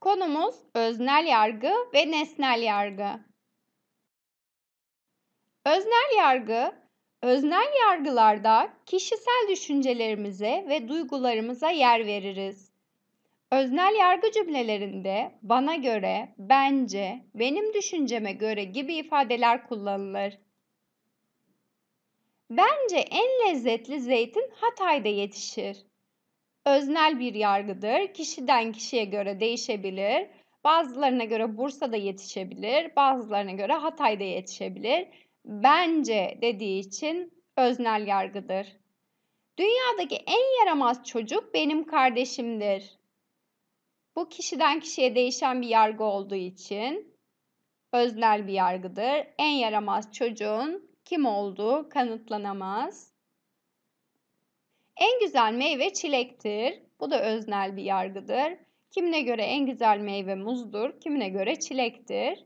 Konumuz öznel yargı ve nesnel yargı. Öznel yargı, öznel yargılarda kişisel düşüncelerimize ve duygularımıza yer veririz. Öznel yargı cümlelerinde bana göre, bence, benim düşünceme göre gibi ifadeler kullanılır. Bence en lezzetli zeytin Hatay'da yetişir öznel bir yargıdır. Kişiden kişiye göre değişebilir. Bazılarına göre Bursa'da yetişebilir, bazılarına göre Hatay'da yetişebilir. Bence dediği için öznel yargıdır. Dünyadaki en yaramaz çocuk benim kardeşimdir. Bu kişiden kişiye değişen bir yargı olduğu için öznel bir yargıdır. En yaramaz çocuğun kim olduğu kanıtlanamaz. En güzel meyve çilektir. Bu da öznel bir yargıdır. Kimine göre en güzel meyve muzdur, kimine göre çilektir.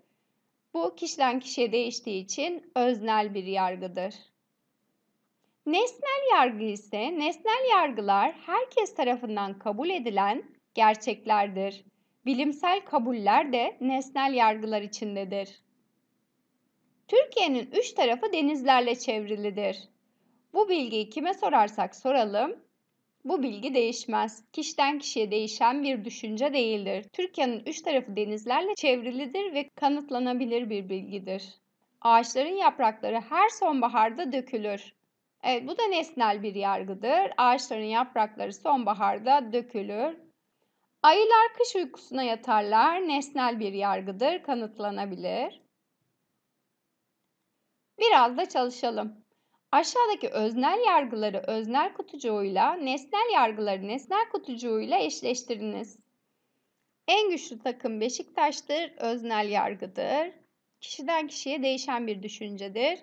Bu kişiden kişiye değiştiği için öznel bir yargıdır. Nesnel yargı ise nesnel yargılar herkes tarafından kabul edilen gerçeklerdir. Bilimsel kabuller de nesnel yargılar içindedir. Türkiye'nin üç tarafı denizlerle çevrilidir. Bu bilgiyi kime sorarsak soralım bu bilgi değişmez. Kişiden kişiye değişen bir düşünce değildir. Türkiye'nin üç tarafı denizlerle çevrilidir ve kanıtlanabilir bir bilgidir. Ağaçların yaprakları her sonbaharda dökülür. Evet bu da nesnel bir yargıdır. Ağaçların yaprakları sonbaharda dökülür. Ayılar kış uykusuna yatarlar. Nesnel bir yargıdır. Kanıtlanabilir. Biraz da çalışalım. Aşağıdaki öznel yargıları öznel kutucuğuyla, nesnel yargıları nesnel kutucuğuyla eşleştiriniz. En güçlü takım Beşiktaş'tır, öznel yargıdır. Kişiden kişiye değişen bir düşüncedir.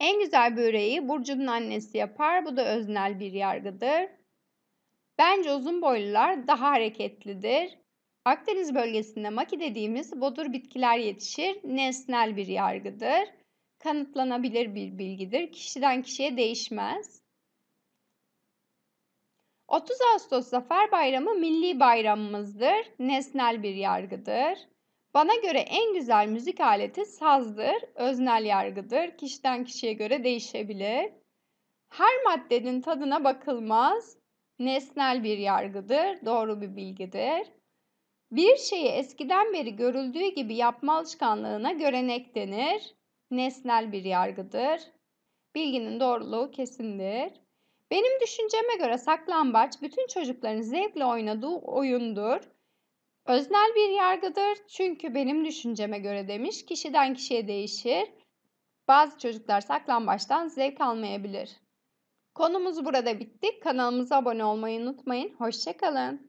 En güzel böreği Burcu'nun annesi yapar, bu da öznel bir yargıdır. Bence uzun boylular daha hareketlidir. Akdeniz bölgesinde maki dediğimiz bodur bitkiler yetişir, nesnel bir yargıdır kanıtlanabilir bir bilgidir. Kişiden kişiye değişmez. 30 Ağustos Zafer Bayramı milli bayramımızdır. Nesnel bir yargıdır. Bana göre en güzel müzik aleti sazdır. Öznel yargıdır. Kişiden kişiye göre değişebilir. Her maddenin tadına bakılmaz. Nesnel bir yargıdır. Doğru bir bilgidir. Bir şeyi eskiden beri görüldüğü gibi yapma alışkanlığına görenek denir nesnel bir yargıdır. Bilginin doğruluğu kesindir. Benim düşünceme göre saklambaç bütün çocukların zevkle oynadığı oyundur. Öznel bir yargıdır çünkü benim düşünceme göre demiş kişiden kişiye değişir. Bazı çocuklar saklambaçtan zevk almayabilir. Konumuz burada bitti. Kanalımıza abone olmayı unutmayın. Hoşçakalın.